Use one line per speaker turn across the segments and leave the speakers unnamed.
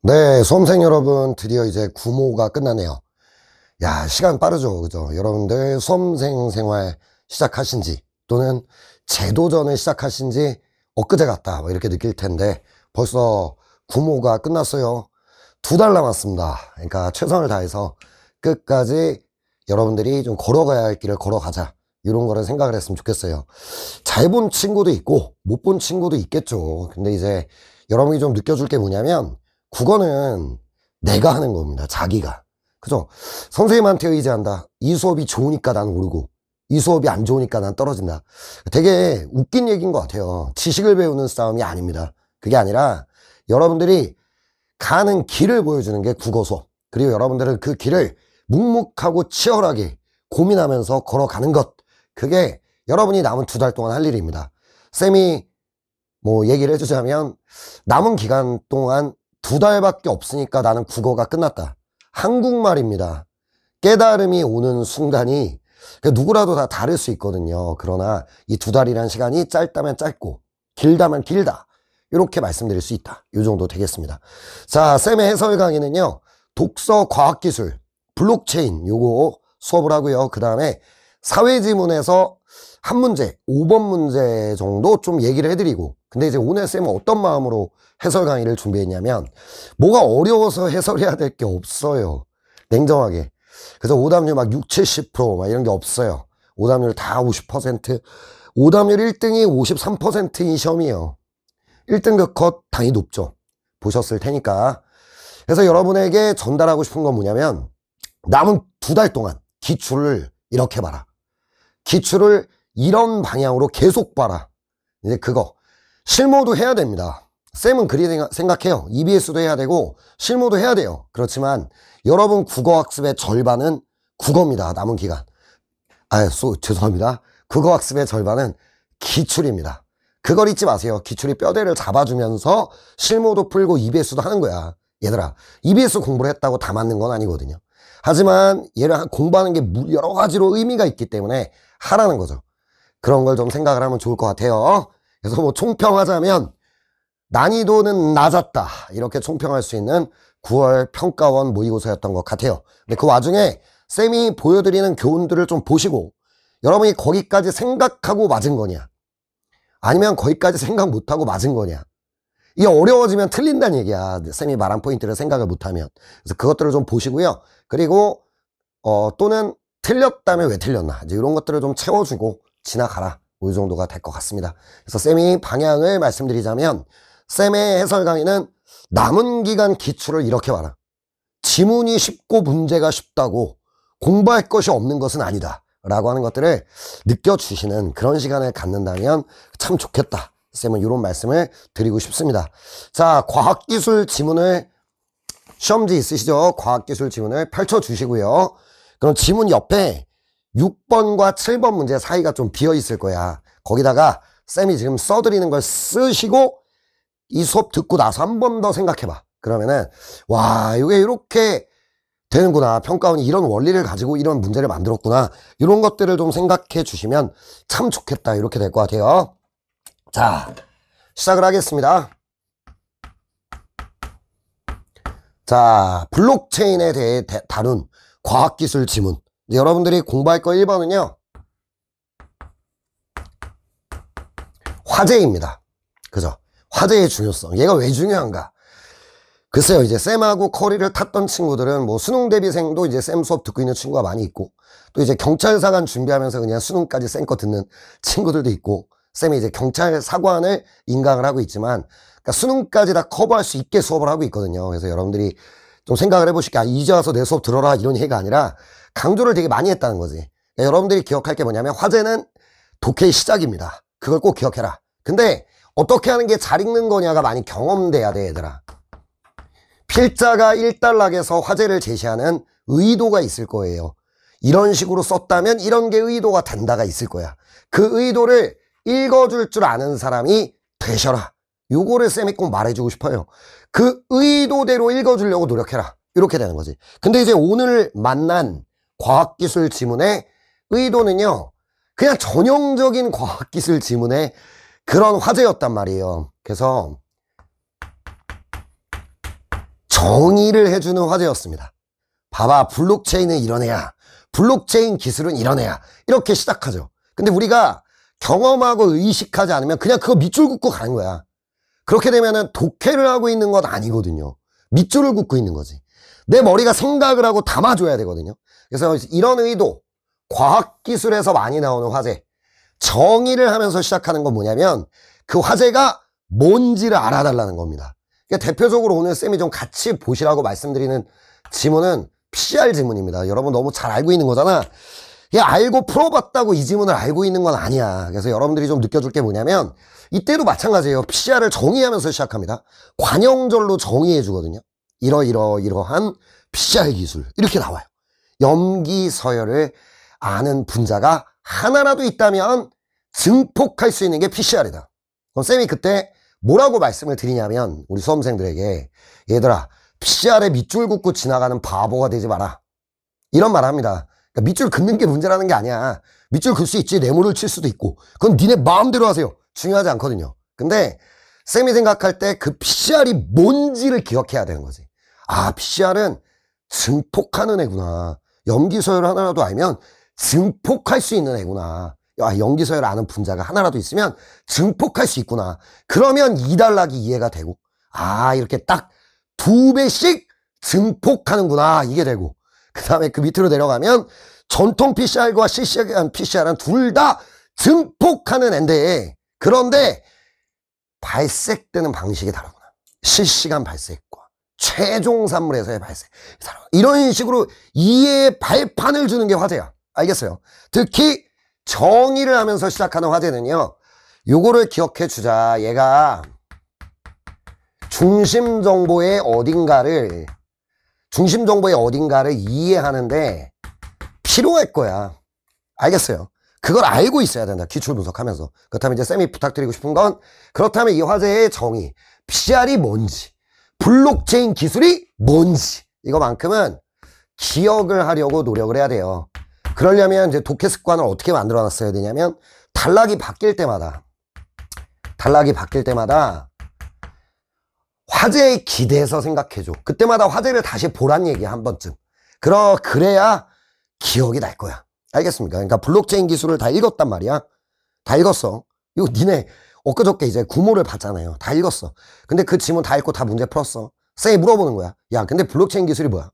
네, 수험생 여러분 드디어 이제 구모가 끝나네요. 야, 시간 빠르죠, 그죠? 여러분들 수험생 생활 시작하신 지 또는 제도전을 시작하신 지 엊그제 같다 뭐 이렇게 느낄 텐데 벌써 구모가 끝났어요. 두 달 남았습니다. 그러니까 최선을 다해서 끝까지 여러분들이 좀 걸어가야 할 길을 걸어가자 이런 거를 생각을 했으면 좋겠어요. 잘 본 친구도 있고 못 본 친구도 있겠죠. 근데 이제 여러분이 좀 느껴줄 게 뭐냐면 국어는 내가 하는 겁니다. 자기가. 그죠? 선생님한테 의지한다. 이 수업이 좋으니까 난 오르고, 이 수업이 안 좋으니까 난 떨어진다. 되게 웃긴 얘기인 것 같아요. 지식을 배우는 싸움이 아닙니다. 그게 아니라 여러분들이 가는 길을 보여주는 게 국어 수업. 그리고 여러분들은 그 길을 묵묵하고 치열하게 고민하면서 걸어가는 것. 그게 여러분이 남은 두 달 동안 할 일입니다. 쌤이 뭐 얘기를 해주자면 남은 기간 동안 두 달밖에 없으니까 나는 국어가 끝났다. 한국말입니다. 깨달음이 오는 순간이 그 누구라도 다 다를 수 있거든요. 그러나 이 두 달이란 시간이 짧다면 짧고 길다면 길다. 이렇게 말씀드릴 수 있다. 이 정도 되겠습니다. 자, 쌤의 해설 강의는요. 독서 과학기술, 블록체인 요거 수업을 하고요. 그 다음에 사회지문에서 한 문제, 5번 문제 정도 좀 얘기를 해드리고 근데 이제 오늘 쌤은 어떤 마음으로 해설 강의를 준비했냐면 뭐가 어려워서 해설해야 될 게 없어요 냉정하게 그래서 오답률 막 6, 70%막 이런 게 없어요 오답률 다50% 오답률 1등이 53%인 시험이에요 1등급 컷 당이 높죠 보셨을 테니까 그래서 여러분에게 전달하고 싶은 건 뭐냐면 남은 두 달 동안 기출을 이렇게 봐라 기출을 이런 방향으로 계속 봐라. 이제 그거. 실무도 해야 됩니다. 쌤은 그리 생각해요. EBS도 해야 되고, 실무도 해야 돼요. 그렇지만, 여러분 국어학습의 절반은 국어입니다. 남은 기간. 아, 죄송합니다. 국어학습의 절반은 기출입니다. 그걸 잊지 마세요. 기출이 뼈대를 잡아주면서 실무도 풀고 EBS도 하는 거야. 얘들아, EBS 공부를 했다고 다 맞는 건 아니거든요. 하지만 얘를 공부하는 게 여러 가지로 의미가 있기 때문에 하라는 거죠. 그런 걸 좀 생각을 하면 좋을 것 같아요. 그래서 뭐 총평하자면 난이도는 낮았다. 이렇게 총평할 수 있는 9월 평가원 모의고사였던 것 같아요. 근데 그 와중에 쌤이 보여드리는 교훈들을 좀 보시고 여러분이 거기까지 생각하고 맞은 거냐? 아니면 거기까지 생각 못하고 맞은 거냐? 이게 어려워지면 틀린다는 얘기야. 쌤이 말한 포인트를 생각을 못하면. 그래서 그것들을 좀 보시고요. 그리고, 어, 또는 틀렸다면 왜 틀렸나. 이제 이런 것들을 좀 채워주고, 지나가라. 뭐 이 정도가 될 것 같습니다. 그래서 쌤이 방향을 말씀드리자면 쌤의 해설 강의는 남은 기간 기출을 이렇게 봐라. 지문이 쉽고 문제가 쉽다고 공부할 것이 없는 것은 아니다. 라고 하는 것들을 느껴주시는 그런 시간을 갖는다면 참 좋겠다. 쌤은 이런 말씀을 드리고 싶습니다. 자, 과학기술 지문을 시험지 있으시죠? 과학기술 지문을 펼쳐주시고요. 그럼 지문 옆에 6번과 7번 문제 사이가 좀 비어 있을 거야. 거기다가 쌤이 지금 써드리는 걸 쓰시고 이 수업 듣고 나서 한 번 더 생각해봐. 그러면은 와 이게 이렇게 되는구나. 평가원이 이런 원리를 가지고 이런 문제를 만들었구나. 이런 것들을 좀 생각해 주시면 참 좋겠다. 이렇게 될 것 같아요. 자, 시작을 하겠습니다. 자, 블록체인에 대해 다룬 과학기술 지문. 여러분들이 공부할 거 1번은요. 화재입니다 그죠? 화재의 중요성. 얘가 왜 중요한가? 글쎄요, 이제 쌤하고 커리를 탔던 친구들은 뭐 수능 대비생도 이제 쌤 수업 듣고 있는 친구가 많이 있고, 또 이제 경찰사관 준비하면서 그냥 수능까지 쌤 거 듣는 친구들도 있고, 쌤이 이제 경찰사관을 인강을 하고 있지만, 그러니까 수능까지 다 커버할 수 있게 수업을 하고 있거든요. 그래서 여러분들이 좀 생각을 해보시게, 아, 이제 와서 내 수업 들어라, 이런 얘기가 아니라, 강조를 되게 많이 했다는 거지 그러니까 여러분들이 기억할 게 뭐냐면 화제는 독해의 시작입니다 그걸 꼭 기억해라 근데 어떻게 하는 게 잘 읽는 거냐가 많이 경험돼야 돼 얘들아 필자가 일단락에서 화제를 제시하는 의도가 있을 거예요 이런 식으로 썼다면 이런 게 의도가 된다가 있을 거야 그 의도를 읽어줄 줄 아는 사람이 되셔라 요거를 쌤이 꼭 말해주고 싶어요 그 의도대로 읽어주려고 노력해라 이렇게 되는 거지 근데 이제 오늘 만난 과학기술 지문의 의도는요, 그냥 전형적인 과학기술 지문의 그런 화제였단 말이에요. 그래서 정의를 해주는 화제였습니다. 봐봐, 블록체인은 이런 애야. 블록체인 기술은 이런 애야. 이렇게 시작하죠. 근데 우리가 경험하고 의식하지 않으면 그냥 그거 밑줄 긋고 가는 거야. 그렇게 되면은 독해를 하고 있는 건 아니거든요. 밑줄을 긋고 있는 거지. 내 머리가 생각을 하고 담아줘야 되거든요. 그래서 이런 의도, 과학기술에서 많이 나오는 화제, 정의를 하면서 시작하는 건 뭐냐면 그 화제가 뭔지를 알아달라는 겁니다. 그러니까 대표적으로 오늘 쌤이 좀 같이 보시라고 말씀드리는 지문은 PR 지문입니다. 여러분 너무 잘 알고 있는 거잖아. 야, 알고 풀어봤다고 이 지문을 알고 있는 건 아니야. 그래서 여러분들이 좀 느껴줄 게 뭐냐면, 이때도 마찬가지예요. PR을 정의하면서 시작합니다. 관형절로 정의해주거든요. 이러이러이러한 PR 기술. 이렇게 나와요. 염기서열을 아는 분자가 하나라도 있다면 증폭할 수 있는 게 PCR이다. 그럼 쌤이 그때 뭐라고 말씀을 드리냐면 우리 수험생들에게 얘들아 PCR에 밑줄 긋고 지나가는 바보가 되지 마라. 이런 말을 합니다. 그러니까 밑줄 긋는 게 문제라는 게 아니야. 밑줄 긋수 있지 뇌물을 칠 수도 있고 그건 니네 마음대로 하세요. 중요하지 않거든요. 근데 쌤이 생각할 때 그 PCR이 뭔지를 기억해야 되는 거지. 아 PCR은 증폭하는 애구나. 연기 서열 하나라도 알면 증폭할 수 있는 애구나. 아, 연기 서열 아는 분자가 하나라도 있으면 증폭할 수 있구나. 그러면 이달락이 이해가 되고, 아, 이렇게 딱 두 배씩 증폭하는구나. 이게 되고. 그 다음에 그 밑으로 내려가면 전통 PCR과 실시간 PCR은 둘 다 증폭하는 앤데, 그런데 발색되는 방식이 다르구나. 실시간 발색과 최종 산물에서의 발생. 이런 식으로 이해의 발판을 주는 게 화제야. 알겠어요? 특히 정의를 하면서 시작하는 화제는요. 요거를 기억해 주자. 얘가 중심 정보의 어딘가를 중심 정보의 어딘가를 이해하는데 필요할 거야. 알겠어요? 그걸 알고 있어야 된다. 기출 분석하면서. 그렇다면 이제 쌤이 부탁드리고 싶은 건 그렇다면 이 화제의 정의, PR이 뭔지 블록체인 기술이 뭔지 이거만큼은 기억을 하려고 노력을 해야 돼요. 그러려면 이제 독해 습관을 어떻게 만들어 놨어야 되냐면 단락이 바뀔 때마다 단락이 바뀔 때마다 화제에 기대해서 생각해줘. 그때마다 화제를 다시 보란 얘기한 번쯤. 그러 그래야 기억이 날 거야. 알겠습니까? 그러니까 블록체인 기술을 다 읽었단 말이야. 다 읽었어. 이거 니네 엊그저께 이제 구모를 봤잖아요. 다 읽었어. 근데 그 지문 다 읽고 다 문제 풀었어. 쌤이 물어보는 거야. 야, 근데 블록체인 기술이 뭐야?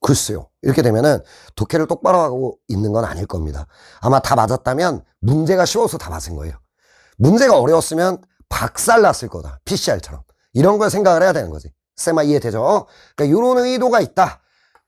글쎄요. 이렇게 되면은 독해를 똑바로 하고 있는 건 아닐 겁니다. 아마 다 맞았다면 문제가 쉬워서 다 맞은 거예요. 문제가 어려웠으면 박살 났을 거다. PCR처럼. 이런 걸 생각을 해야 되는 거지. 쌤아 이해되죠? 그러니까 이런 의도가 있다.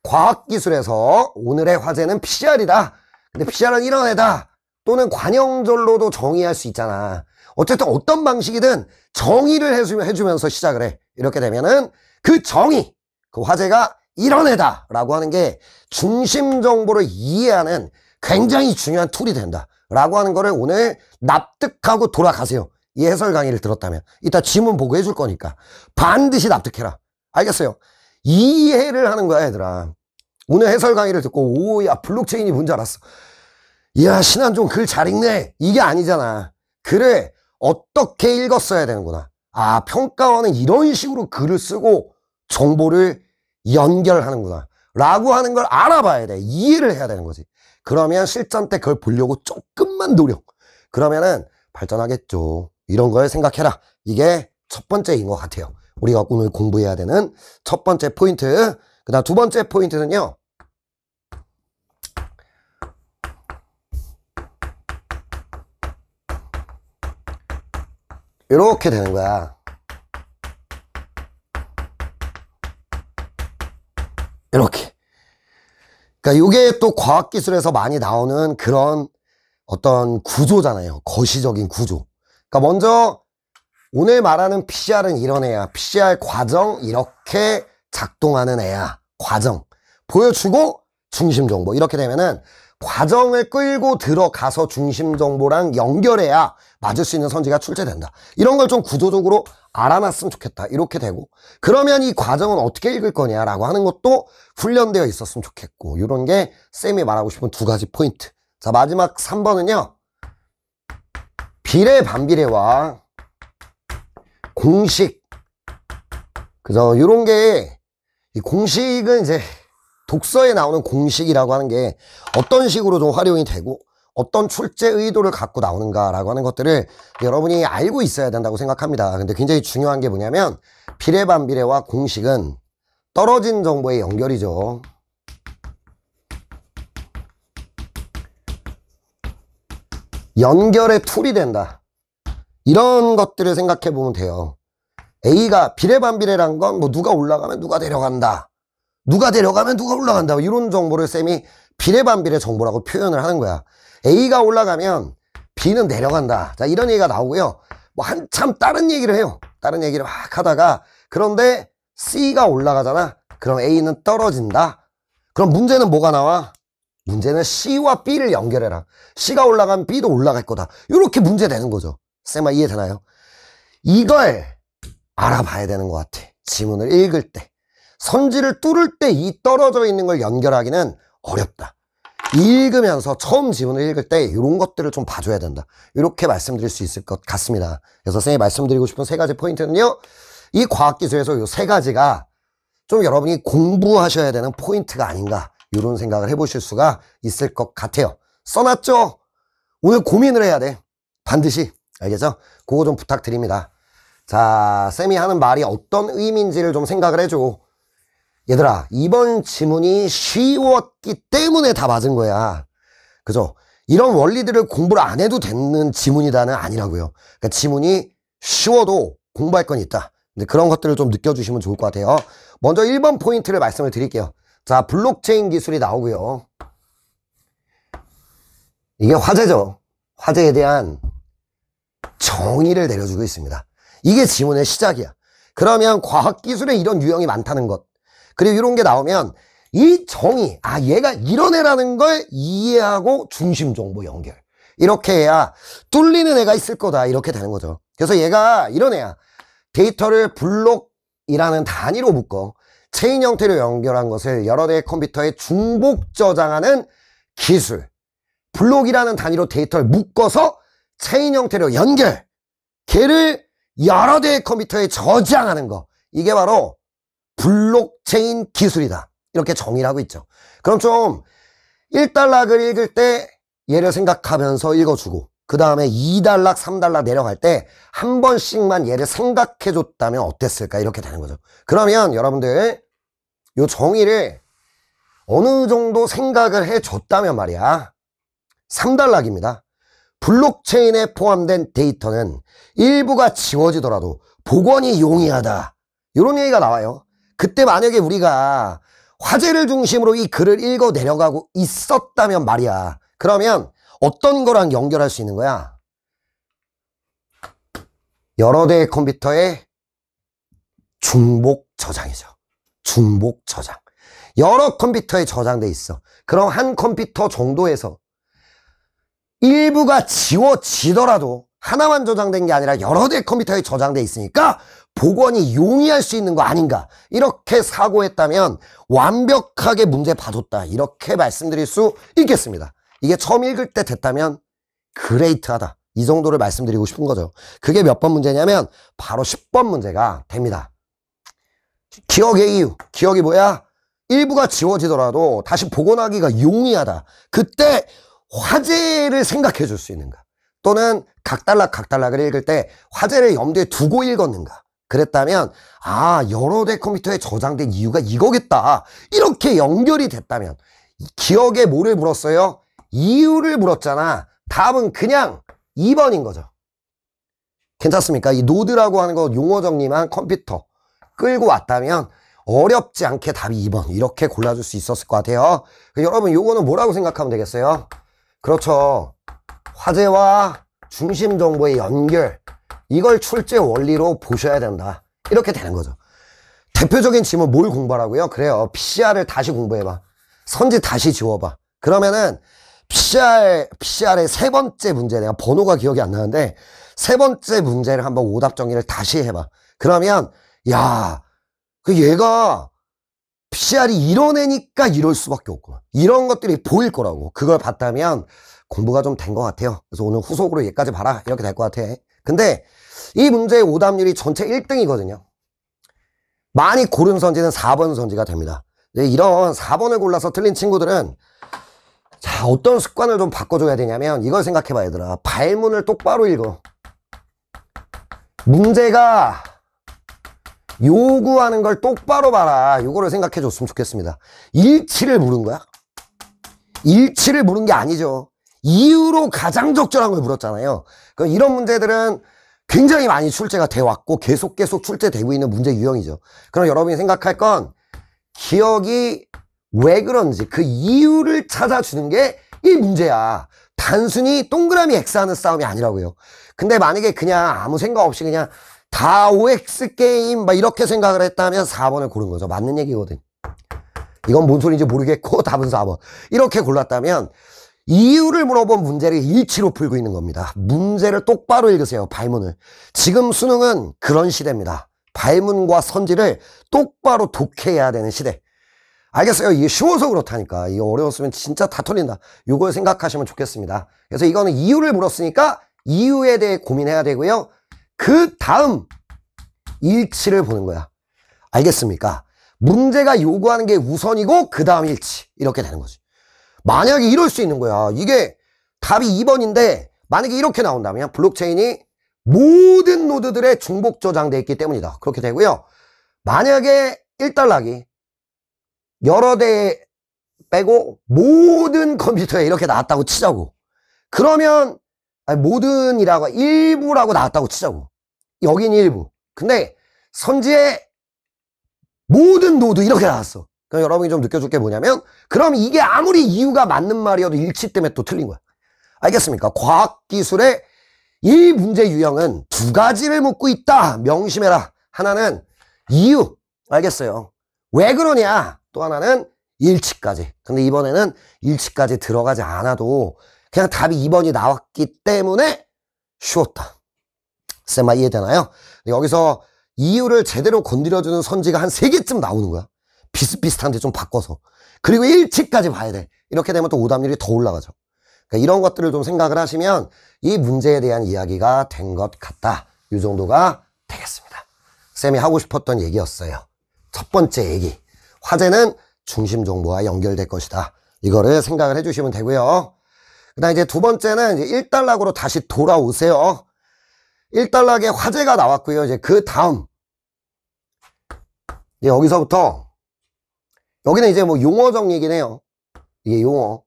과학기술에서 오늘의 화제는 PCR이다. 근데 PCR은 이런 애다. 또는 관형절로도 정의할 수 있잖아. 어쨌든 어떤 방식이든 정의를 해주면, 서 시작을 해. 이렇게 되면은 그 정의, 그 화제가 이런 애다라고 하는 게 중심 정보를 이해하는 굉장히 중요한 툴이 된다. 라고 하는 거를 오늘 납득하고 돌아가세요. 이 해설 강의를 들었다면. 이따 지문 보고 해줄 거니까. 반드시 납득해라. 알겠어요? 이해를 하는 거야, 얘들아. 오늘 해설 강의를 듣고, 오, 야, 블록체인이 뭔지 알았어. 야 신한종 글잘 읽네 이게 아니잖아 글을 어떻게 읽었어야 되는구나 아 평가원은 이런 식으로 글을 쓰고 정보를 연결하는구나 라고 하는 걸 알아봐야 돼 이해를 해야 되는 거지 그러면 실전 때 그걸 보려고 조금만 노력 그러면은 발전하겠죠 이런 걸 생각해라 이게 첫 번째인 것 같아요 우리가 오늘 공부해야 되는 첫 번째 포인트 그 다음 두 번째 포인트는요 이렇게 되는 거야 이렇게 그러니까 이게 또 과학기술에서 많이 나오는 그런 어떤 구조잖아요 거시적인 구조 그러니까 먼저 오늘 말하는 PCR은 이런 애야 PCR 과정 이렇게 작동하는 애야 과정 보여주고 중심 정보 이렇게 되면은 과정을 끌고 들어가서 중심 정보랑 연결해야 맞을 수 있는 선지가 출제된다. 이런 걸 좀 구조적으로 알아놨으면 좋겠다. 이렇게 되고 그러면 이 과정은 어떻게 읽을 거냐라고 하는 것도 훈련되어 있었으면 좋겠고 이런 게 쌤이 말하고 싶은 두 가지 포인트. 자 마지막 3번은요. 비례 반비례와 공식 그죠 이런 게 공식은 이제 독서에 나오는 공식이라고 하는 게 어떤 식으로 좀 활용이 되고 어떤 출제 의도를 갖고 나오는가라고 하는 것들을 여러분이 알고 있어야 된다고 생각합니다. 근데 굉장히 중요한 게 뭐냐면 비례 반비례와 공식은 떨어진 정보의 연결이죠. 연결의 툴이 된다. 이런 것들을 생각해 보면 돼요. A가 비례 반비례란 건 뭐 누가 올라가면 누가 내려간다. 누가 데려가면 누가 올라간다. 이런 정보를 쌤이 비례반비례 정보라고 표현을 하는 거야. A가 올라가면 B는 내려간다. 자, 이런 얘기가 나오고요. 뭐 한참 다른 얘기를 해요. 다른 얘기를 막 하다가 그런데 C가 올라가잖아. 그럼 A는 떨어진다. 그럼 문제는 뭐가 나와? 문제는 C와 B를 연결해라. C가 올라가면 B도 올라갈 거다. 이렇게 문제 되는 거죠. 쌤아 이해되나요? 이걸 알아봐야 되는 것 같아. 지문을 읽을 때. 선지를 뚫을 때 이 떨어져 있는 걸 연결하기는 어렵다. 읽으면서 처음 지문을 읽을 때 이런 것들을 좀 봐줘야 된다. 이렇게 말씀드릴 수 있을 것 같습니다. 그래서 선생님 말씀드리고 싶은 세 가지 포인트는요. 이 과학기술에서 이 세 가지가 좀 여러분이 공부하셔야 되는 포인트가 아닌가 이런 생각을 해보실 수가 있을 것 같아요. 써놨죠? 오늘 고민을 해야 돼. 반드시. 알겠죠? 그거 좀 부탁드립니다. 자, 쌤이 하는 말이 어떤 의미인지를 좀 생각을 해줘. 얘들아 이번 지문이 쉬웠기 때문에 다 맞은 거야 그죠? 이런 원리들을 공부를 안 해도 되는 지문이다는 아니라고요 그러니까 지문이 쉬워도 공부할 건 있다 근데 그런 것들을 좀 느껴주시면 좋을 것 같아요 먼저 1번 포인트를 말씀을 드릴게요 자 블록체인 기술이 나오고요 이게 화제죠 화제에 대한 정의를 내려주고 있습니다 이게 지문의 시작이야 그러면 과학기술에 이런 유형이 많다는 것 그리고 이런 게 나오면 이 정의, 아 얘가 이런 애라는 걸 이해하고 중심 정보 연결 이렇게 해야 뚫리는 애가 있을 거다 이렇게 되는 거죠. 그래서 얘가 이런 애야. 데이터를 블록이라는 단위로 묶어 체인 형태로 연결한 것을 여러 대의 컴퓨터에 중복 저장하는 기술 블록이라는 단위로 데이터를 묶어서 체인 형태로 연결 걔를 여러 대의 컴퓨터에 저장하는 거 이게 바로 블록체인 기술이다. 이렇게 정의를 하고 있죠. 그럼 좀 1달락을 읽을 때 얘를 생각하면서 읽어주고 그 다음에 2달락, 3달락 내려갈 때 한 번씩만 얘를 생각해줬다면 어땠을까? 이렇게 되는 거죠. 그러면 여러분들 이 정의를 어느 정도 생각을 해줬다면 말이야. 3달락입니다. 블록체인에 포함된 데이터는 일부가 지워지더라도 복원이 용이하다. 이런 얘기가 나와요. 그때 만약에 우리가 화제를 중심으로 이 글을 읽어 내려가고 있었다면 말이야. 그러면 어떤 거랑 연결할 수 있는 거야? 여러 대의 컴퓨터에 중복 저장이죠. 중복 저장. 여러 컴퓨터에 저장돼 있어. 그럼 한 컴퓨터 정도에서 일부가 지워지더라도 하나만 저장된 게 아니라 여러 대 컴퓨터에 저장돼 있으니까 복원이 용이할 수 있는 거 아닌가 이렇게 사고했다면 완벽하게 문제 봐줬다 이렇게 말씀드릴 수 있겠습니다 이게 처음 읽을 때 됐다면 그레이트하다 이 정도를 말씀드리고 싶은 거죠 그게 몇 번 문제냐면 바로 10번 문제가 됩니다 기억의 이유 기억이 뭐야? 일부가 지워지더라도 다시 복원하기가 용이하다 그때 화제를 생각해 줄 수 있는가 또는 각달락 각달락을 읽을 때 화제를 염두에 두고 읽었는가 그랬다면 아 여러 대 컴퓨터에 저장된 이유가 이거겠다 이렇게 연결이 됐다면 기억에 뭐를 물었어요? 이유를 물었잖아 답은 그냥 2번인 거죠 괜찮습니까? 이 노드라고 하는 거 용어 정리만 컴퓨터 끌고 왔다면 어렵지 않게 답이 2번 이렇게 골라줄 수 있었을 것 같아요 여러분 요거는 뭐라고 생각하면 되겠어요? 그렇죠 화재와 중심 정보의 연결 이걸 출제 원리로 보셔야 된다 이렇게 되는 거죠 대표적인 지문 뭘 공부하라고요? 그래요 PCR을 다시 공부해봐 선지 다시 지워봐 그러면은 PCR, PCR의 세 번째 문제 내가 번호가 기억이 안 나는데 세 번째 문제를 한번 오답 정리를 다시 해봐 그러면 야 그 얘가 PCR이 이뤄내니까 이럴 수밖에 없고 이런 것들이 보일 거라고 그걸 봤다면 공부가 좀 된 것 같아요. 그래서 오늘 후속으로 얘까지 봐라. 이렇게 될 것 같아. 근데 이 문제의 오답률이 전체 1등이거든요. 많이 고른 선지는 4번 선지가 됩니다. 네, 이런 4번을 골라서 틀린 친구들은 자 어떤 습관을 좀 바꿔줘야 되냐면 이걸 생각해봐 얘들아. 발문을 똑바로 읽어. 문제가 요구하는 걸 똑바로 봐라. 요거를 생각해 줬으면 좋겠습니다. 일치를 물은 거야? 일치를 물은 게 아니죠. 이유로 가장 적절한 걸 물었잖아요. 그 이런 문제들은 굉장히 많이 출제가 돼 왔고 계속 계속 출제되고 있는 문제 유형이죠. 그럼 여러분이 생각할 건 기억이 왜 그런지 그 이유를 찾아주는 게 이 문제야. 단순히 동그라미 X 하는 싸움이 아니라고요. 근데 만약에 그냥 아무 생각 없이 그냥 다 OX 게임 막 이렇게 생각을 했다면 4번을 고른 거죠. 맞는 얘기거든. 이건 뭔 소리인지 모르겠고 답은 4번. 이렇게 골랐다면 이유를 물어본 문제를 일치로 풀고 있는 겁니다. 문제를 똑바로 읽으세요. 발문을. 지금 수능은 그런 시대입니다. 발문과 선지를 똑바로 독해야 되는 시대. 알겠어요. 이게 쉬워서 그렇다니까. 이거 어려웠으면 진짜 다 털린다. 이걸 생각하시면 좋겠습니다. 그래서 이거는 이유를 물었으니까 이유에 대해 고민해야 되고요. 그 다음 일치를 보는 거야. 알겠습니까? 문제가 요구하는 게 우선이고 그 다음 일치. 이렇게 되는 거지. 만약에 이럴 수 있는 거야. 이게 답이 2번인데 만약에 이렇게 나온다면 블록체인이 모든 노드들의 중복 저장돼 있기 때문이다. 그렇게 되고요. 만약에 1달락이 여러 대 빼고 모든 컴퓨터에 이렇게 나왔다고 치자고. 그러면 모든이라고 일부라고 나왔다고 치자고. 여긴 일부. 근데 선지의 모든 노드 이렇게 나왔어. 여러분이 좀 느껴줄 게 뭐냐면 그럼 이게 아무리 이유가 맞는 말이어도 일치 때문에 또 틀린 거야. 알겠습니까? 과학기술의 이 문제 유형은 두 가지를 묻고 있다. 명심해라. 하나는 이유. 알겠어요. 왜 그러냐? 또 하나는 일치까지. 근데 이번에는 일치까지 들어가지 않아도 그냥 답이 2번이 나왔기 때문에 쉬웠다. 쌤아 이해되나요? 여기서 이유를 제대로 건드려주는 선지가 한 3개쯤 나오는 거야. 비슷비슷한데 좀 바꿔서 그리고 일찍까지 봐야 돼 이렇게 되면 또 오답률이 더 올라가죠 그러니까 이런 것들을 좀 생각을 하시면 이 문제에 대한 이야기가 된 것 같다 이 정도가 되겠습니다 쌤이 하고 싶었던 얘기였어요 첫 번째 얘기 화제는 중심 정보와 연결될 것이다 이거를 생각을 해주시면 되고요 그 다음 이제 두 번째는 이제 1단락으로 다시 돌아오세요 1단락에 화제가 나왔고요 이제 그 다음 여기서부터 여기는 이제 뭐 용어 정리긴 해요. 이게 용어.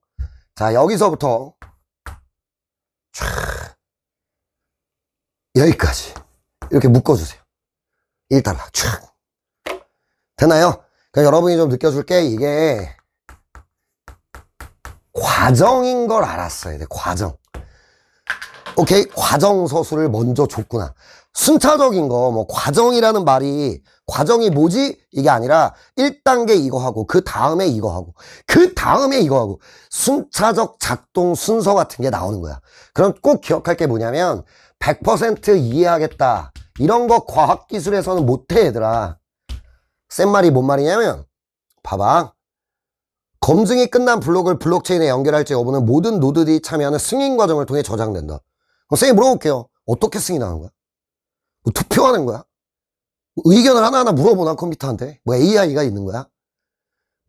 자, 여기서부터 촤, 여기까지 이렇게 묶어주세요. 1달러 촥 되나요? 그냥 여러분이 좀 느껴줄 게 이게 과정인 걸 알았어야 돼 과정 오케이 과정 서술을 먼저 줬구나 순차적인 거뭐 과정이라는 말이 과정이 뭐지? 이게 아니라 1단계 이거 하고 그 다음에 이거 하고 그 다음에 이거 하고 순차적 작동 순서 같은 게 나오는 거야 그럼 꼭 기억할 게 뭐냐면 100% 이해하겠다 이런 거 과학기술에서는 못해 얘들아 센 말이 뭔 말이냐면 봐봐 검증이 끝난 블록을 블록체인에 연결할지 여부는 모든 노드들이 참여하는 승인 과정을 통해 저장된다 그럼 쌤이 물어볼게요 어떻게 승인하는 거야? 뭐 투표하는 거야? 의견을 하나하나 물어보나 컴퓨터한테 뭐 AI가 있는 거야?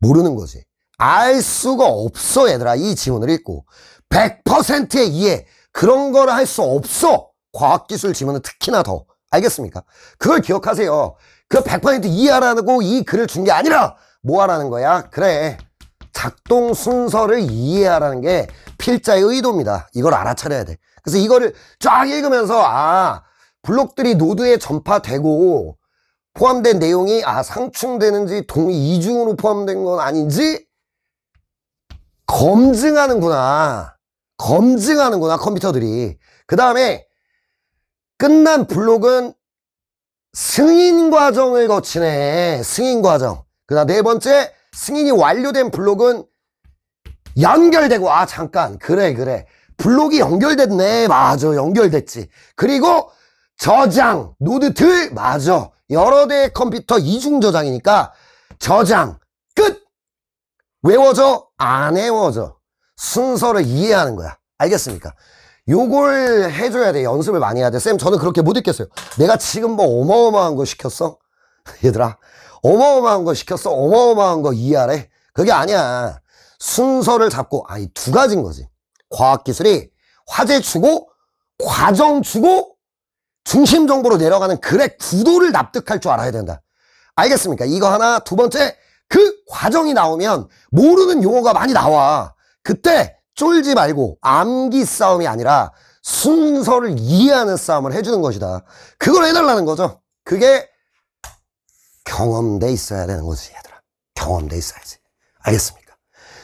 모르는 거지 알 수가 없어 얘들아 이 지문을 읽고 100%의 이해 그런 거를 할수 없어 과학기술 지문은 특히나 더 알겠습니까? 그걸 기억하세요 그 100% 이해하라고 이 글을 준 게 아니라 뭐 하라는 거야? 그래 작동 순서를 이해하라는 게 필자의 의도입니다 이걸 알아차려야 돼 그래서 이거를 쫙 읽으면서 아 블록들이 노드에 전파되고 포함된 내용이 아 상충되는지 동의 이중으로 포함된 건 아닌지 검증하는구나 검증하는구나 컴퓨터들이 그 다음에 끝난 블록은 승인 과정을 거치네 승인 과정 그 다음 네 번째 승인이 완료된 블록은 연결되고 아 잠깐 그래 그래 블록이 연결됐네 맞아 연결됐지 그리고 저장 노드 들 맞아 여러 대의 컴퓨터 이중 저장이니까 저장 끝! 외워져? 안 외워져? 순서를 이해하는 거야. 알겠습니까? 요걸 해줘야 돼. 연습을 많이 해야 돼. 쌤, 저는 그렇게 못 읽겠어요. 내가 지금 뭐 어마어마한 거 시켰어? 얘들아, 어마어마한 거 시켰어? 어마어마한 거 이해하래? 그게 아니야. 순서를 잡고, 아니, 두 가지인 거지. 과학기술이 화제 주고, 과정 주고, 중심 정보로 내려가는 글의 구도를 납득할 줄 알아야 된다. 알겠습니까? 이거 하나, 두 번째, 그 과정이 나오면 모르는 용어가 많이 나와. 그때 쫄지 말고 암기 싸움이 아니라 순서를 이해하는 싸움을 해주는 것이다. 그걸 해달라는 거죠. 그게 경험돼 있어야 되는 거지, 얘들아. 경험돼 있어야지. 알겠습니까?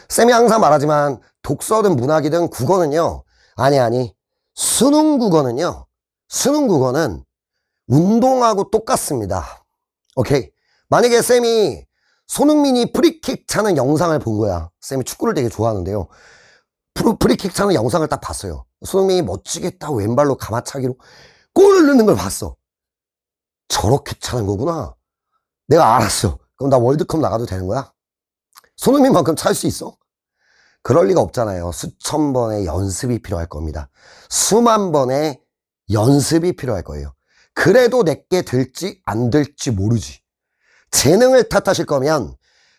쌤이 항상 말하지만 독서든 문학이든 국어는요. 아니, 아니. 수능 국어는요. 수능 국어는 운동하고 똑같습니다. 오케이. 만약에 쌤이 손흥민이 프리킥 차는 영상을 본 거야. 쌤이 축구를 되게 좋아하는데요. 프로 프리킥 차는 영상을 딱 봤어요. 손흥민이 멋지게 딱 왼발로 가마차기로 골을 넣는 걸 봤어. 저렇게 차는 거구나. 내가 알았어. 그럼 나 월드컵 나가도 되는 거야? 손흥민만큼 찰 수 있어? 그럴 리가 없잖아요. 수천 번의 연습이 필요할 겁니다. 수만 번의 연습이 필요할 거예요. 그래도 내게 될지 안 될지 모르지. 재능을 탓하실 거면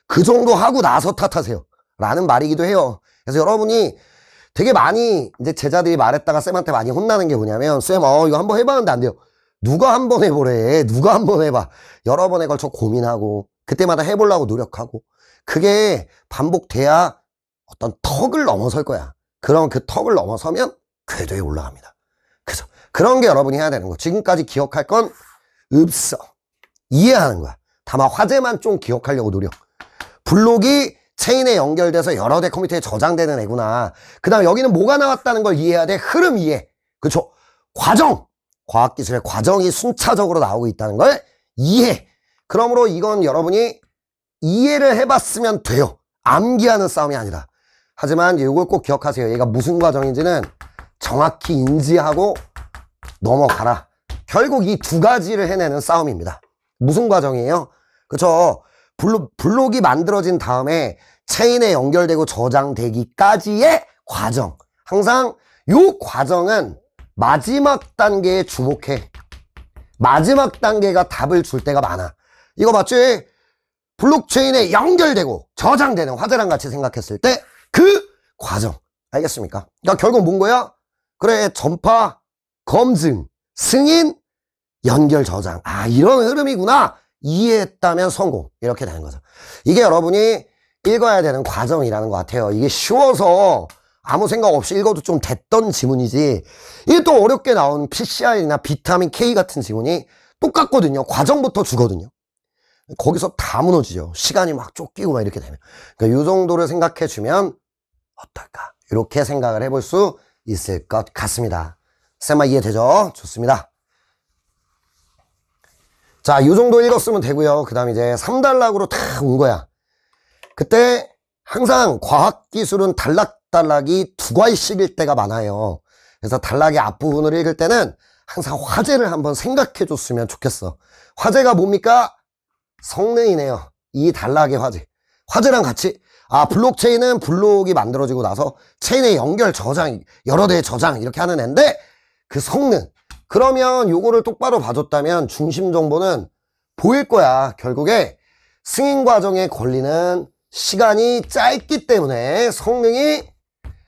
그 정도 하고 나서 탓하세요. 라는 말이기도 해요. 그래서 여러분이 되게 많이 이제 제자들이 말했다가 쌤한테 많이 혼나는 게 뭐냐면 쌤, 어, 이거 한번 해봤는데 안 돼요. 누가 한번 해보래. 누가 한번 해봐. 여러 번에 걸쳐 고민하고 그때마다 해보려고 노력하고 그게 반복돼야 어떤 턱을 넘어설 거야. 그럼 그 턱을 넘어서면 궤도에 올라갑니다. 그런 게 여러분이 해야 되는 거 지금까지 기억할 건 없어 이해하는 거야 다만 화제만 좀 기억하려고 노력 블록이 체인에 연결돼서 여러 대 컴퓨터에 저장되는 애구나 그 다음에 여기는 뭐가 나왔다는 걸 이해해야 돼 흐름 이해 그쵸 그렇죠? 과정 과학기술의 과정이 순차적으로 나오고 있다는 걸 이해 그러므로 이건 여러분이 이해를 해봤으면 돼요 암기하는 싸움이 아니라 하지만 이걸 꼭 기억하세요 얘가 무슨 과정인지는 정확히 인지하고 넘어가라. 결국 이 두 가지를 해내는 싸움입니다. 무슨 과정이에요? 그쵸? 블록, 블록이 만들어진 다음에 체인에 연결되고 저장되기까지의 과정. 항상 요 과정은 마지막 단계에 주목해. 마지막 단계가 답을 줄 때가 많아. 이거 맞지? 블록체인에 연결되고 저장되는 화재랑 같이 생각했을 때 그 과정. 알겠습니까? 그러니까 결국 뭔 거야? 그래, 전파, 검증, 승인, 연결 저장. 아, 이런 흐름이구나. 이해했다면 성공. 이렇게 되는 거죠. 이게 여러분이 읽어야 되는 과정이라는 것 같아요. 이게 쉬워서 아무 생각 없이 읽어도 좀 됐던 지문이지 이게 또 어렵게 나온 PCI나 비타민 K 같은 지문이 똑같거든요. 과정부터 주거든요. 거기서 다 무너지죠. 시간이 막 쫓기고 막 이렇게 되면. 그러니까 이 정도를 생각해주면 어떨까? 이렇게 생각을 해 볼 수 있을 것 같습니다. 세마 이해되죠? 좋습니다. 자, 이 정도 읽었으면 되고요. 그 다음 이제 3단락으로 다 온 거야. 그때 항상 과학기술은 단락단락이 두괄일씩일 때가 많아요. 그래서 단락의 앞부분을 읽을 때는 항상 화제를 한번 생각해 줬으면 좋겠어. 화제가 뭡니까? 성능이네요. 이 단락의 화제. 화제랑 같이 아 블록체인은 블록이 만들어지고 나서 체인의 연결 저장 여러 대의 저장 이렇게 하는 앤데 그 성능 그러면 요거를 똑바로 봐줬다면 중심 정보는 보일 거야 결국에 승인 과정에걸리는 시간이 짧기 때문에 성능이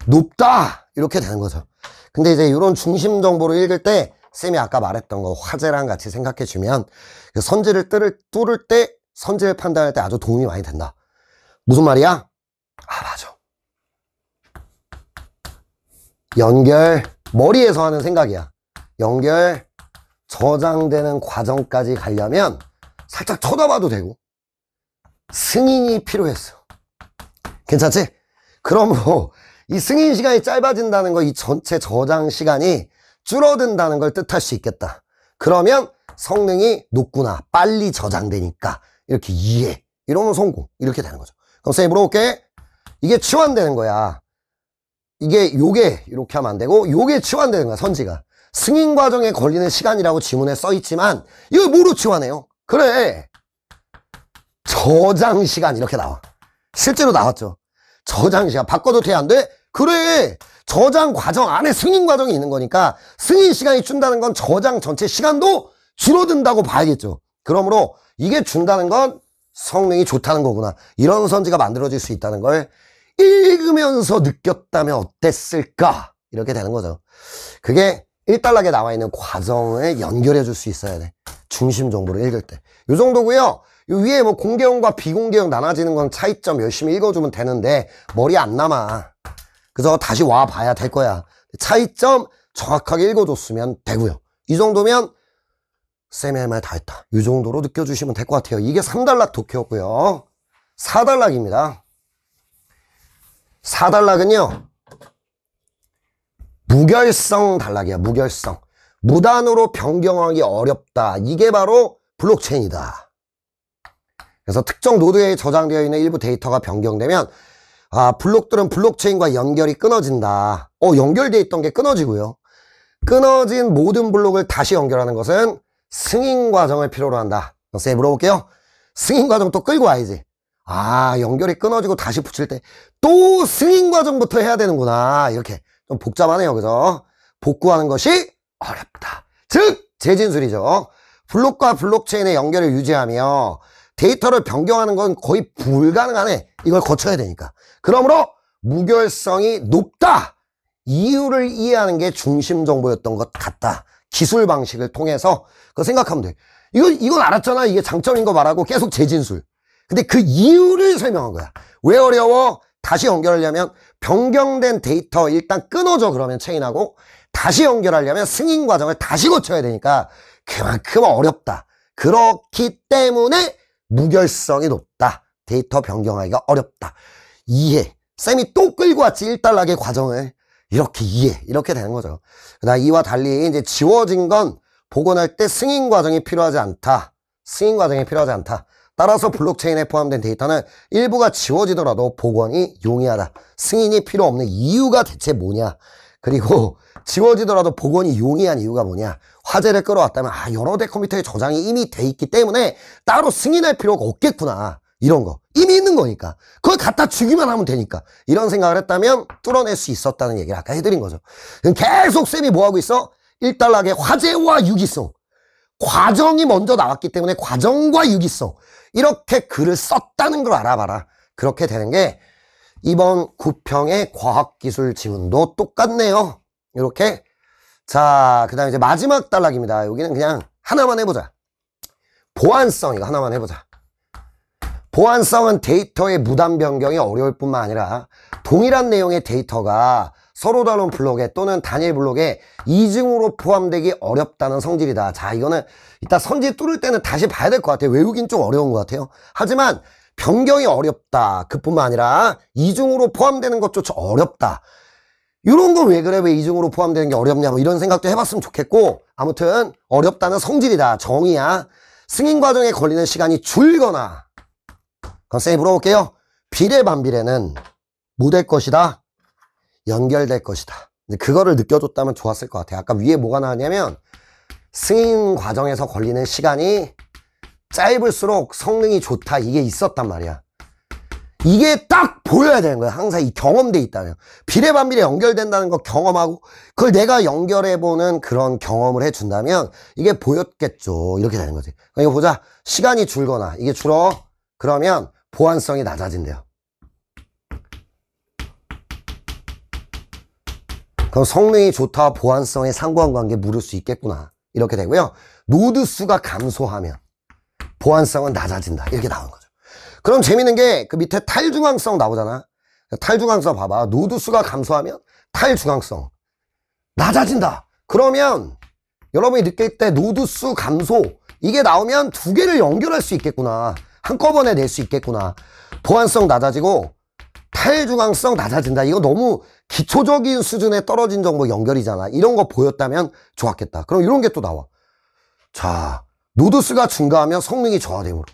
높다 이렇게 되는 거죠 근데 이제 이런 중심 정보를 읽을 때 쌤이 아까 말했던 거 화재랑 같이 생각해 주면 그 선지를 뚫을, 뚫을 때 선지를 판단할 때 아주 도움이 많이 된다 무슨 말이야? 아 맞아 연결, 머리에서 하는 생각이야. 연결, 저장되는 과정까지 가려면 살짝 쳐다봐도 되고 승인이 필요했어. 괜찮지? 그러므로 뭐 이 승인 시간이 짧아진다는 거이 전체 저장 시간이 줄어든다는 걸 뜻할 수 있겠다. 그러면 성능이 높구나. 빨리 저장되니까. 이렇게 이해. 이러면 성공. 이렇게 되는 거죠. 그럼 선생님 물어볼게 이게 치환되는 거야. 이게 요게 이렇게 하면 안 되고 요게 치환되는 거야 선지가 승인 과정에 걸리는 시간이라고 지문에 써 있지만 이걸 뭐로 치환해요? 그래 저장 시간 이렇게 나와 실제로 나왔죠 저장 시간 바꿔도 돼안 돼? 그래 저장 과정 안에 승인 과정이 있는 거니까 승인 시간이 준다는 건 저장 전체 시간도 줄어든다고 봐야겠죠 그러므로 이게 준다는 건 성능이 좋다는 거구나 이런 선지가 만들어질 수 있다는 걸 읽으면서 느꼈다면 어땠을까? 이렇게 되는 거죠. 그게 1단락에 나와 있는 과정에 연결해 줄 수 있어야 돼. 중심 정보를 읽을 때. 이 정도고요. 요 위에 뭐 공개형과 비공개형 나눠지는 건 차이점 열심히 읽어주면 되는데 머리 안 남아. 그래서 다시 와 봐야 될 거야. 차이점 정확하게 읽어줬으면 되고요. 이 정도면 쌤이 할말다 했다. 이 정도로 느껴주시면 될 것 같아요. 이게 3단락 독해였고요. 4단락입니다. 4단락은요. 무결성 단락이야. 무결성. 무단으로 변경하기 어렵다. 이게 바로 블록체인이다. 그래서 특정 노드에 저장되어 있는 일부 데이터가 변경되면 아, 블록들은 블록체인과 연결이 끊어진다. 어, 연결되어 있던 게 끊어지고요. 끊어진 모든 블록을 다시 연결하는 것은 승인 과정을 필요로 한다. 세이브로 볼게요. 승인 과정 또 끌고 와야지. 아 연결이 끊어지고 다시 붙일 때 또 승인 과정부터 해야 되는구나 이렇게 좀 복잡하네요 그죠 복구하는 것이 어렵다 즉 재진술이죠 블록과 블록체인의 연결을 유지하며 데이터를 변경하는 건 거의 불가능하네 이걸 거쳐야 되니까 그러므로 무결성이 높다 이유를 이해하는 게 중심 정보였던 것 같다 기술 방식을 통해서 그 생각하면 돼 이건, 이건 알았잖아 이게 장점인 거 말하고 계속 재진술 근데 그 이유를 설명한 거야. 왜 어려워? 다시 연결하려면 변경된 데이터 일단 끊어줘 그러면 체인하고 다시 연결하려면 승인 과정을 다시 고쳐야 되니까 그만큼 어렵다. 그렇기 때문에 무결성이 높다. 데이터 변경하기가 어렵다. 이해. 쌤이 또 끌고 왔지 일단락의 과정을. 이렇게 이해. 이렇게 되는 거죠. 그러나 이와 달리 이제 지워진 건 복원할 때 승인 과정이 필요하지 않다. 승인 과정이 필요하지 않다. 따라서 블록체인에 포함된 데이터는 일부가 지워지더라도 복원이 용이하다. 승인이 필요 없는 이유가 대체 뭐냐? 그리고 지워지더라도 복원이 용이한 이유가 뭐냐? 화재를 끌어왔다면 아 여러 대 컴퓨터에 저장이 이미 돼 있기 때문에 따로 승인할 필요가 없겠구나. 이런 거 이미 있는 거니까 그걸 갖다 주기만 하면 되니까 이런 생각을 했다면 뚫어낼 수 있었다는 얘기를 아까 해드린 거죠 계속 쌤이 뭐하고 있어? 일단락의 화재와 유기성 과정이 먼저 나왔기 때문에 과정과 유기성 이렇게 글을 썼다는 걸 알아봐라 그렇게 되는 게 이번 구평의 과학기술 지문도 똑같네요 이렇게 자그 다음 에 이제 마지막 단락입니다 여기는 그냥 하나만 해보자 보안성 이거 하나만 해보자 보안성은 데이터의 무단 변경이 어려울 뿐만 아니라 동일한 내용의 데이터가 서로 다른 블록에 또는 단일 블록에 이중으로 포함되기 어렵다는 성질이다. 자 이거는 이따 선지 뚫을 때는 다시 봐야 될 것 같아요. 외우긴 좀 어려운 것 같아요. 하지만 변경이 어렵다. 그뿐만 아니라 이중으로 포함되는 것조차 어렵다. 이런 거 왜 그래? 왜 이중으로 포함되는 게어렵냐뭐 이런 생각도 해봤으면 좋겠고 아무튼 어렵다는 성질이다. 정의야. 승인 과정에 걸리는 시간이 줄거나 그럼 쌤이 물어볼게요. 비례 반비례는 못할 것이다? 연결될 것이다. 그거를 느껴줬다면 좋았을 것 같아요. 아까 위에 뭐가 나왔냐면 승인 과정에서 걸리는 시간이 짧을수록 성능이 좋다 이게 있었단 말이야. 이게 딱 보여야 되는 거야. 항상 이 경험돼 있다는 비례 반비례 연결된다는 거 경험하고 그걸 내가 연결해보는 그런 경험을 해준다면 이게 보였겠죠. 이렇게 되는 거지. 그러니까 이거 보자. 시간이 줄거나 이게 줄어. 그러면 보안성이 낮아진대요. 그럼 성능이 좋다 보안성의 상관관계 물을 수 있겠구나 이렇게 되고요 노드 수가 감소하면 보안성은 낮아진다 이렇게 나오는 거죠 그럼 재밌는 게 그 밑에 탈중앙성 나오잖아 탈중앙성 봐봐 노드 수가 감소하면 탈중앙성 낮아진다 그러면 여러분이 느낄 때 노드 수 감소 이게 나오면 두 개를 연결할 수 있겠구나 한꺼번에 낼 수 있겠구나 보안성 낮아지고 탈중앙성 낮아진다 이거 너무 기초적인 수준에 떨어진 정보 연결이잖아. 이런 거 보였다면 좋았겠다. 그럼 이런 게 또 나와. 자, 노드수가 증가하면 성능이 저하되므로.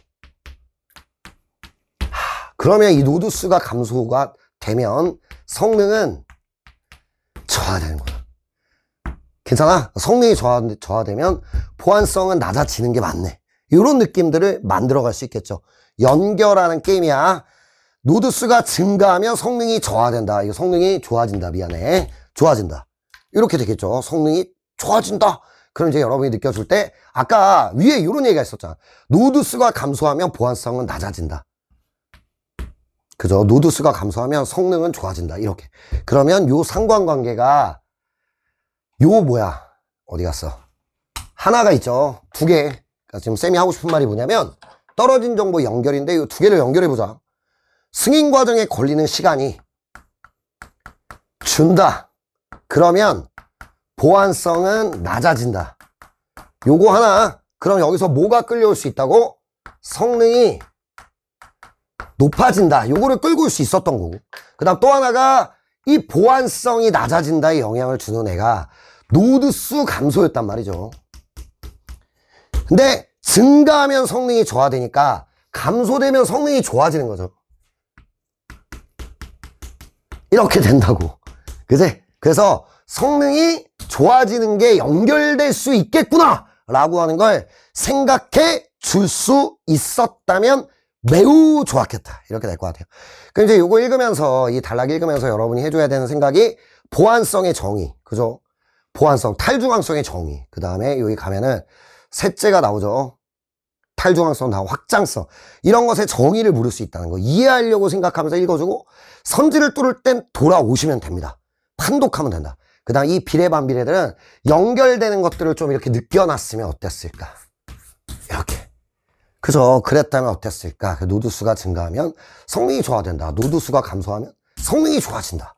하, 그러면 이 노드수가 감소가 되면 성능은 저하되는 거야. 괜찮아? 성능이 저하, 저하되면 보안성은 낮아지는 게 맞네. 이런 느낌들을 만들어갈 수 있겠죠. 연결하는 게임이야. 노드스가 증가하면 성능이 저하된다. 이거 성능이 좋아진다. 미안해. 좋아진다. 이렇게 되겠죠. 성능이 좋아진다. 그럼 이제 여러분이 느껴줄 때 아까 위에 이런 얘기가 있었잖아. 노드스가 감소하면 보안성은 낮아진다. 그죠? 노드스가 감소하면 성능은 좋아진다. 이렇게. 그러면 요 상관관계가 요 뭐야? 어디 갔어? 하나가 있죠. 두 개. 그러니까 지금 쌤이 하고 싶은 말이 뭐냐면 떨어진 정보 연결인데 이두 개를 연결해 보자. 승인 과정에 걸리는 시간이 준다 그러면 보안성은 낮아진다 요거 하나 그럼 여기서 뭐가 끌려올 수 있다고? 성능이 높아진다 요거를 끌고 올 수 있었던 거고 그 다음 또 하나가 이 보안성이 낮아진다에 영향을 주는 애가 노드 수 감소였단 말이죠 근데 증가하면 성능이 좋아되니까 감소되면 성능이 좋아지는 거죠 이렇게 된다고 그지? 그래서 성능이 좋아지는 게 연결될 수 있겠구나 라고 하는 걸 생각해 줄 수 있었다면 매우 좋았겠다 이렇게 될 것 같아요 그럼 이제 요거 읽으면서 이 단락 읽으면서 여러분이 해줘야 되는 생각이 보안성의 정의 그죠? 보안성, 탈중앙성의 정의 그 다음에 여기 가면은 셋째가 나오죠 탈중앙성, 확장성 이런 것에 정의를 물을 수 있다는 거 이해하려고 생각하면서 읽어주고 선지를 뚫을 땐 돌아오시면 됩니다. 판독하면 된다. 그 다음 이 비례 반비례들은 연결되는 것들을 좀 이렇게 느껴놨으면 어땠을까 이렇게 그죠 그랬다면 어땠을까 그 노드수가 증가하면 성능이 좋아진다 노드수가 감소하면 성능이 좋아진다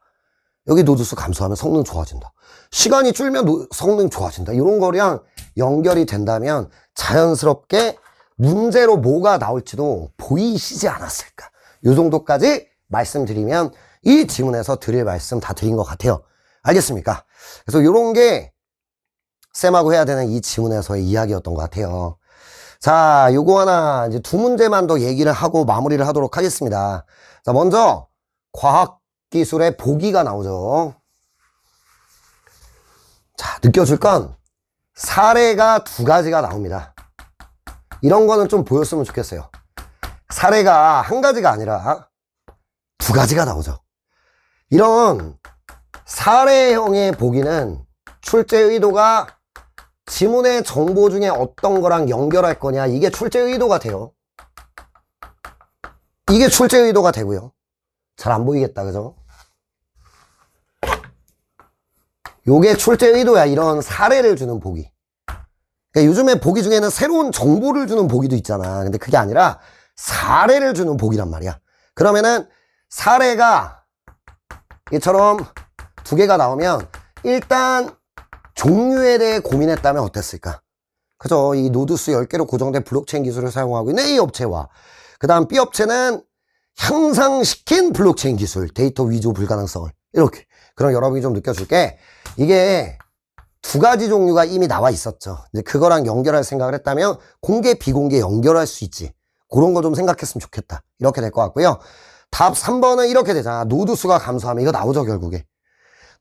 여기 노드수 감소하면 성능 좋아진다 시간이 줄면 노, 성능 좋아진다 이런 거랑 연결이 된다면 자연스럽게 문제로 뭐가 나올지도 보이시지 않았을까 이 정도까지 말씀드리면 이질문에서 드릴 말씀 다 드린 것 같아요 알겠습니까? 그래서 이런 게 쌤하고 해야 되는 이질문에서의 이야기였던 것 같아요 자 요거 하나 이제 두 문제만 더 얘기를 하고 마무리를 하도록 하겠습니다 자 먼저 과학기술의 보기가 나오죠 자 느껴질 건 사례가 두 가지가 나옵니다 이런 거는 좀 보였으면 좋겠어요. 사례가 한 가지가 아니라 두 가지가 나오죠. 이런 사례형의 보기는 출제 의도가 지문의 정보 중에 어떤 거랑 연결할 거냐 이게 출제 의도가 돼요. 이게 출제 의도가 되고요. 잘 안 보이겠다 그죠? 요게 출제 의도야 이런 사례를 주는 보기. 그러니까 요즘에 보기 중에는 새로운 정보를 주는 보기도 있잖아. 근데 그게 아니라 사례를 주는 보기란 말이야. 그러면은 사례가 이처럼 두 개가 나오면 일단 종류에 대해 고민했다면 어땠을까? 그죠? 이 노드스 10개로 고정된 블록체인 기술을 사용하고 있는 A 업체와 그 다음 B 업체는 향상시킨 블록체인 기술, 데이터 위조 불가능성을 이렇게 그럼 여러분이 좀 느껴줄 게 이게 두 가지 종류가 이미 나와 있었죠. 이제 그거랑 연결할 생각을 했다면 공개, 비공개 연결할 수 있지. 그런 거 좀 생각했으면 좋겠다. 이렇게 될 것 같고요. 답 3번은 이렇게 되잖아. 노드 수가 감소하면 이거 나오죠, 결국에.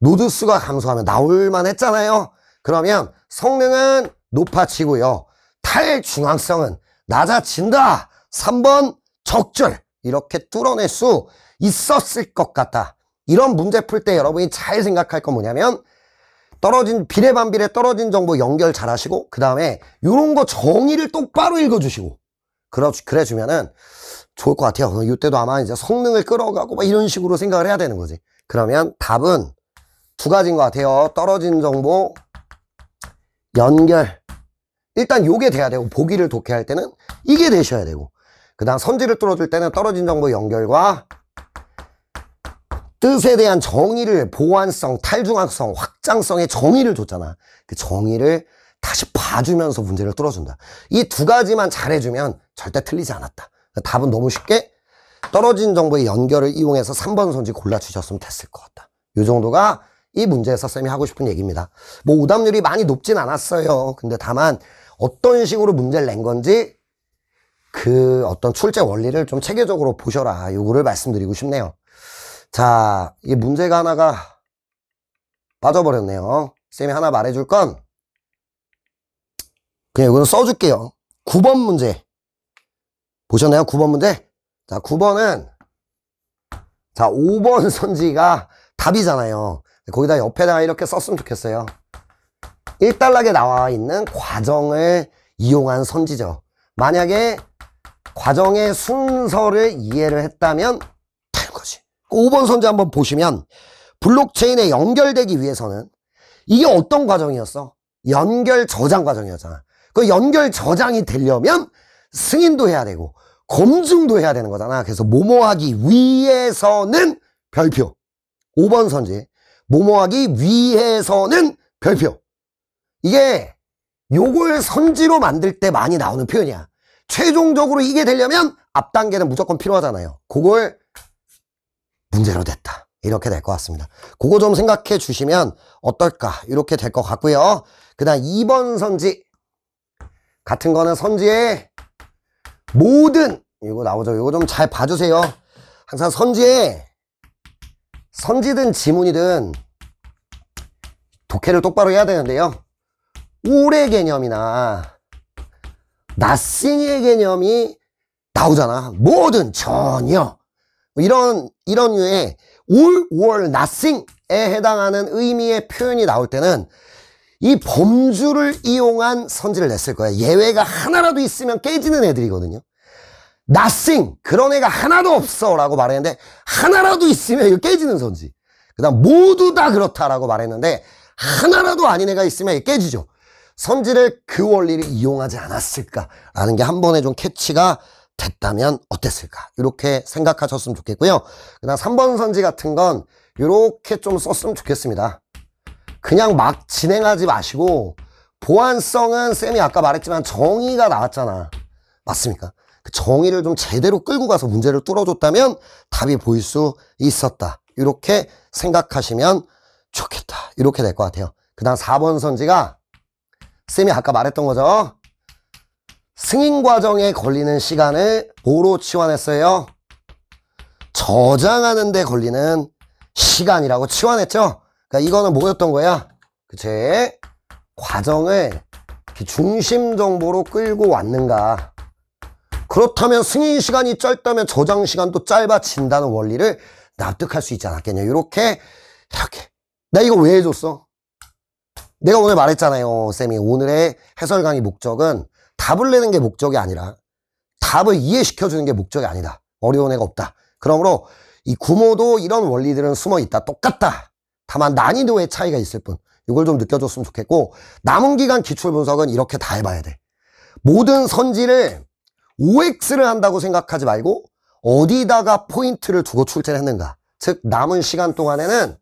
노드 수가 감소하면 나올만 했잖아요. 그러면 성능은 높아지고요. 탈중앙성은 낮아진다. 3번 적절. 이렇게 뚫어낼 수 있었을 것 같다. 이런 문제 풀 때 여러분이 잘 생각할 건 뭐냐면 떨어진 비례 반비례 떨어진 정보 연결 잘 하시고 그 다음에 이런 거 정의를 똑바로 읽어주시고 그러, 그래 주면은 좋을 것 같아요 이때도 어, 아마 이제 성능을 끌어가고 막 이런 식으로 생각을 해야 되는 거지 그러면 답은 두 가지인 것 같아요 떨어진 정보 연결 일단 요게 돼야 되고 보기를 독해할 때는 이게 되셔야 되고 그 다음 선지를 뚫어줄 때는 떨어진 정보 연결과 뜻에 대한 정의를 보완성, 탈중앙성, 확장성의 정의를 줬잖아. 그 정의를 다시 봐주면서 문제를 뚫어준다. 이 두 가지만 잘해주면 절대 틀리지 않았다. 답은 너무 쉽게 떨어진 정보의 연결을 이용해서 3번 선지 골라주셨으면 됐을 것 같다. 이 정도가 이 문제에서 쌤이 하고 싶은 얘기입니다. 뭐 오답률이 많이 높진 않았어요. 근데 다만 어떤 식으로 문제를 낸 건지 그 어떤 출제 원리를 좀 체계적으로 보셔라. 요거를 말씀드리고 싶네요. 자, 이 문제가 하나가 빠져버렸네요. 쌤이 하나 말해줄 건 그냥 이거 써줄게요. 9번 문제. 보셨나요? 9번 문제? 자, 9번은 자, 5번 선지가 답이잖아요. 거기다 옆에다가 이렇게 썼으면 좋겠어요. 1단락에 나와 있는 과정을 이용한 선지죠. 만약에 과정의 순서를 이해를 했다면 될 거지. 5번 선제 한번 보시면 블록체인에 연결되기 위해서는 이게 어떤 과정이었어? 연결 저장 과정이었잖아. 그 연결 저장이 되려면 승인도 해야 되고 검증도 해야 되는 거잖아. 그래서 모모하기 위해서는 별표. 5번 선지. 모모하기 위해서는 별표. 이게 요걸 선지로 만들 때 많이 나오는 표현이야. 최종적으로 이게 되려면 앞 단계는 무조건 필요하잖아요. 그걸 문제로 됐다. 이렇게 될 것 같습니다. 그거 좀 생각해 주시면 어떨까? 이렇게 될 것 같고요. 그 다음 2번 선지. 같은 거는 선지의 모든, 이거 나오죠. 이거 좀 잘 봐주세요. 항상 선지에 선지든 지문이든 독해를 똑바로 해야 되는데요. 올해 개념이나 낫싱의 개념이 나오잖아. 뭐든 전혀 뭐 이런 이런 유의 all or nothing에 해당하는 의미의 표현이 나올 때는 이 범주를 이용한 선지를 냈을 거예요. 예외가 하나라도 있으면 깨지는 애들이거든요. nothing 그런 애가 하나도 없어라고 말했는데 하나라도 있으면 이거 깨지는 선지. 그다음 모두 다 그렇다라고 말했는데 하나라도 아닌 애가 있으면 깨지죠. 선지를 그 원리를 이용하지 않았을까라는 게 한 번에 좀 캐치가 됐다면 어땠을까 이렇게 생각하셨으면 좋겠고요 그다음 3번 선지 같은 건 이렇게 좀 썼으면 좋겠습니다 그냥 막 진행하지 마시고 보안성은 쌤이 아까 말했지만 정의가 나왔잖아 맞습니까? 그 정의를 좀 제대로 끌고 가서 문제를 뚫어줬다면 답이 보일 수 있었다 이렇게 생각하시면 좋겠다 이렇게 될 것 같아요 그 다음 4번 선지가 쌤이 아까 말했던 거죠 승인 과정에 걸리는 시간을 보로 치환했어요. 저장하는 데 걸리는 시간이라고 치환했죠. 그러니까 이거는 뭐였던 거야? 그치? 과정을 중심 정보로 끌고 왔는가. 그렇다면 승인 시간이 짧다면 저장 시간도 짧아진다는 원리를 납득할 수 있지 않았겠냐. 이렇게 이렇게. 나 이거 왜 해줬어? 내가 오늘 말했잖아요. 쌤이 오늘의 해설 강의 목적은 답을 내는 게 목적이 아니라 답을 이해시켜주는 게 목적이 아니다. 어려운 애가 없다. 그러므로 이 구모도 이런 원리들은 숨어 있다. 똑같다. 다만 난이도의 차이가 있을 뿐. 이걸 좀 느껴줬으면 좋겠고 남은 기간 기출 분석은 이렇게 다 해봐야 돼. 모든 선지를 OX를 한다고 생각하지 말고 어디다가 포인트를 두고 출제를 했는가. 즉 남은 시간 동안에는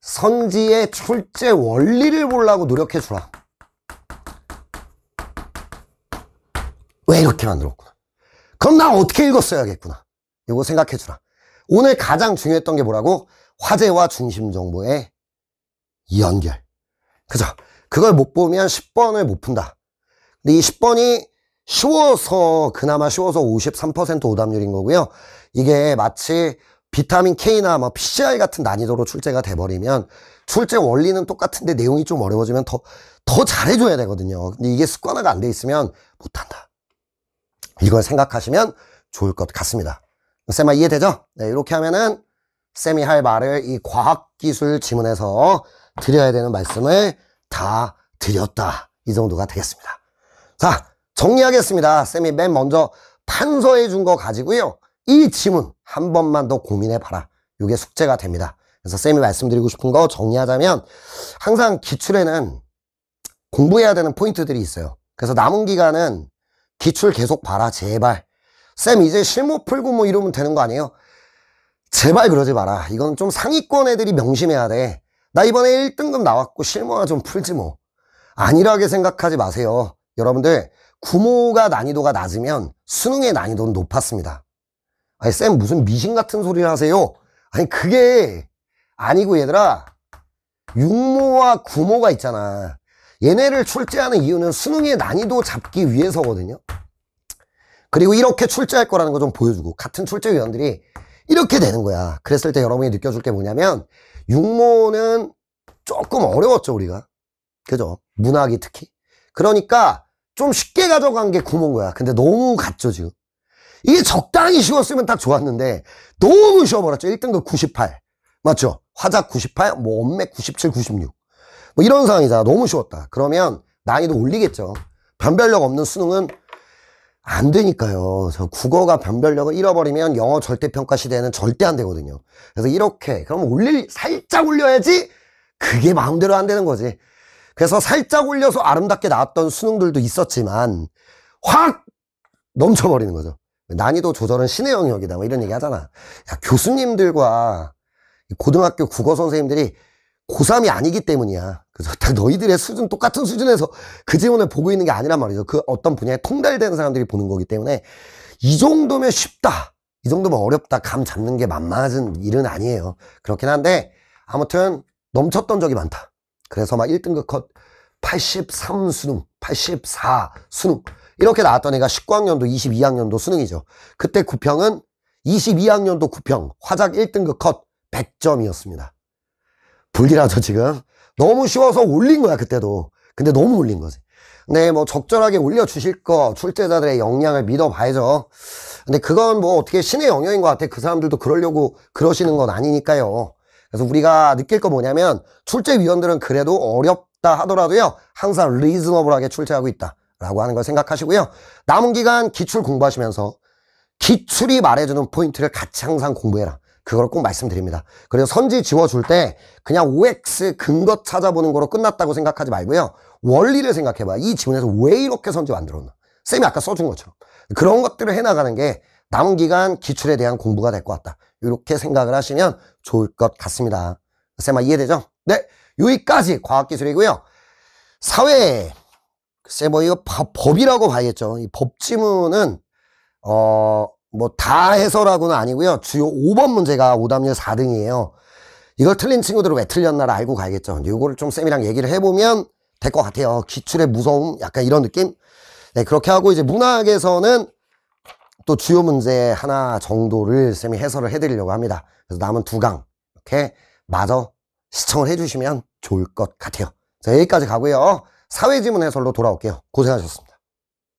선지의 출제 원리를 보려고 노력해 주라. 왜 이렇게 만들었구나. 그럼 나 어떻게 읽었어야겠구나. 이거 생각해주라. 오늘 가장 중요했던 게 뭐라고? 화제와 중심 정보의 연결. 그죠? 그걸 못 보면 10번을 못 푼다. 근데 이 10번이 쉬워서, 그나마 쉬워서 53% 오답률인 거고요. 이게 마치 비타민 K나 뭐 PCI 같은 난이도로 출제가 돼버리면 출제 원리는 똑같은데 내용이 좀 어려워지면 더, 더 잘해줘야 되거든요. 근데 이게 습관화가 안 돼 있으면 못한다. 이걸 생각하시면 좋을 것 같습니다. 쌤아 이해되죠? 네, 이렇게 하면은 쌤이 할 말을 이 과학기술 지문에서 드려야 되는 말씀을 다 드렸다. 이 정도가 되겠습니다. 자, 정리하겠습니다. 쌤이 맨 먼저 판서해 준 거 가지고요. 이 지문 한 번만 더 고민해 봐라. 이게 숙제가 됩니다. 그래서 쌤이 말씀드리고 싶은 거 정리하자면 항상 기출에는 공부해야 되는 포인트들이 있어요. 그래서 남은 기간은 기출 계속 봐라 제발 쌤 이제 실무 풀고 뭐 이러면 되는 거 아니에요? 제발 그러지 마라 이건 좀 상위권 애들이 명심해야 돼 나 이번에 1등급 나왔고 실무나 좀 풀지 뭐 안일하게 생각하지 마세요 여러분들 구모가 난이도가 낮으면 수능의 난이도는 높았습니다 아니 쌤 무슨 미신 같은 소리를 하세요 아니 그게 아니고 얘들아 육모와 구모가 있잖아 얘네를 출제하는 이유는 수능의 난이도 잡기 위해서거든요. 그리고 이렇게 출제할 거라는 거 좀 보여주고 같은 출제위원들이 이렇게 되는 거야. 그랬을 때 여러분이 느껴줄 게 뭐냐면 육모는 조금 어려웠죠 우리가. 그죠? 문학이 특히. 그러니까 좀 쉽게 가져간 게 구몬 거야. 근데 너무 갔죠 지금. 이게 적당히 쉬웠으면 딱 좋았는데 너무 쉬워버렸죠. 1등급 98 맞죠? 화작 98, 뭐 엄맥 97, 96뭐 이런 상황이잖아. 너무 쉬웠다. 그러면 난이도 올리겠죠. 변별력 없는 수능은 안 되니까요. 저 국어가 변별력을 잃어버리면 영어 절대평가 시대에는 절대 안 되거든요. 그래서 이렇게 그럼 올릴 살짝 올려야지 그게 마음대로 안 되는 거지. 그래서 살짝 올려서 아름답게 나왔던 수능들도 있었지만 확 넘쳐버리는 거죠. 난이도 조절은 신의 영역이다. 뭐 이런 얘기 하잖아. 야, 교수님들과 고등학교 국어 선생님들이 고3이 아니기 때문이야. 그래서 다 너희들의 수준 똑같은 수준에서 그 질문을 보고 있는 게 아니란 말이죠. 그 어떤 분야에 통달된 사람들이 보는 거기 때문에 이 정도면 쉽다. 이 정도면 어렵다. 감 잡는 게 만만한 일은 아니에요. 그렇긴 한데 아무튼 넘쳤던 적이 많다. 그래서 막 1등급 컷 83 수능, 84 수능 이렇게 나왔던 애가 19학년도 22학년도 수능이죠. 그때 구평은 22학년도 구평 화작 1등급 컷 100점이었습니다. 불리라죠 지금 너무 쉬워서 올린 거야 그때도 근데 너무 올린 거지 근데 네, 뭐 적절하게 올려주실 거 출제자들의 역량을 믿어봐야죠 근데 그건 뭐 어떻게 신의 영역인 것 같아 그 사람들도 그러려고 그러시는 건 아니니까요 그래서 우리가 느낄 거 뭐냐면 출제위원들은 그래도 어렵다 하더라도요 항상 리즈너블하게 출제하고 있다 라고 하는 걸 생각하시고요 남은 기간 기출 공부하시면서 기출이 말해주는 포인트를 같이 항상 공부해라 그걸 꼭 말씀드립니다. 그래서 선지 지워줄 때 그냥 OX 근거 찾아보는 거로 끝났다고 생각하지 말고요. 원리를 생각해봐. 요이 지문에서 왜 이렇게 선지 만들었나? 쌤이 아까 써준 것처럼. 그런 것들을 해나가는 게 남은 기간 기출에 대한 공부가 될 것 같다. 이렇게 생각을 하시면 좋을 것 같습니다. 쌤아 이해되죠? 네, 여기까지 과학기술이고요. 사회, 글쎄 뭐 이거 바, 법이라고 봐야겠죠. 이 법지문은 어, 뭐다 해서라고는 아니고요. 주요 5번 문제가 오답률 4등이에요. 이걸 틀린 친구들은 왜 틀렸나를 알고 가야겠죠. 이거를 좀 쌤이랑 얘기를 해보면 될 것 같아요. 기출의 무서움 약간 이런 느낌? 네, 그렇게 하고 이제 문학에서는 또 주요 문제 하나 정도를 쌤이 해설을 해드리려고 합니다. 그래서 남은 두강 이렇게 마저 시청을 해주시면 좋을 것 같아요. 자, 여기까지 가고요. 사회지문 해설로 돌아올게요. 고생하셨습니다.